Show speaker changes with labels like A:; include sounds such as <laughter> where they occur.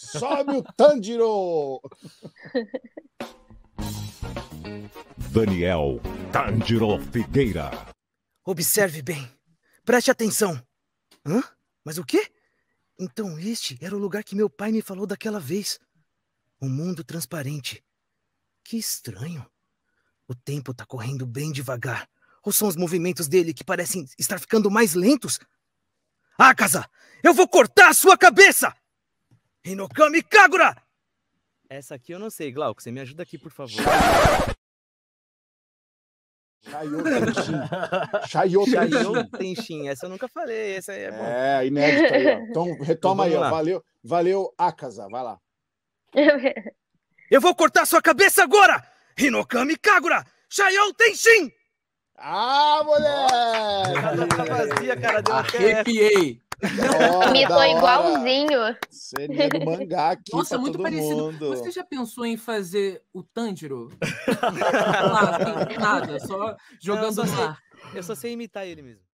A: Sobe o Tanjiro! Daniel Tanjiro Figueira. Observe bem. Preste atenção. Hã? Mas o quê? Então este era o lugar que meu pai me falou daquela vez. Um mundo transparente. Que estranho. O tempo está correndo bem devagar. Ou são os movimentos dele que parecem estar ficando mais lentos? Akaza, ah, eu vou cortar a sua cabeça! Hinokami Kagura! Essa aqui eu não sei, Glauco. Você me ajuda aqui, por favor. Shaiyo Tenshin. Shaiyo Tenshin. Essa eu nunca falei. Essa aí é bom. É, inédita aí. Ó. Então, <laughs> retoma então, aí. Ó. Valeu, valeu, Akaza. Vai lá. <laughs> Eu vou cortar sua cabeça agora! Hinokami Kagura! Shaiyo Tenshin! Ah, moleque! Nossa, tá vazia, cara. Deu Arrepiei. Imitou igualzinho. Você é nega mangá aqui Nossa, é muito parecido. Mundo. Você já pensou em fazer o Tanjiro?
B: <laughs> Nada, só jogando Não, eu,
A: eu só sei imitar ele mesmo.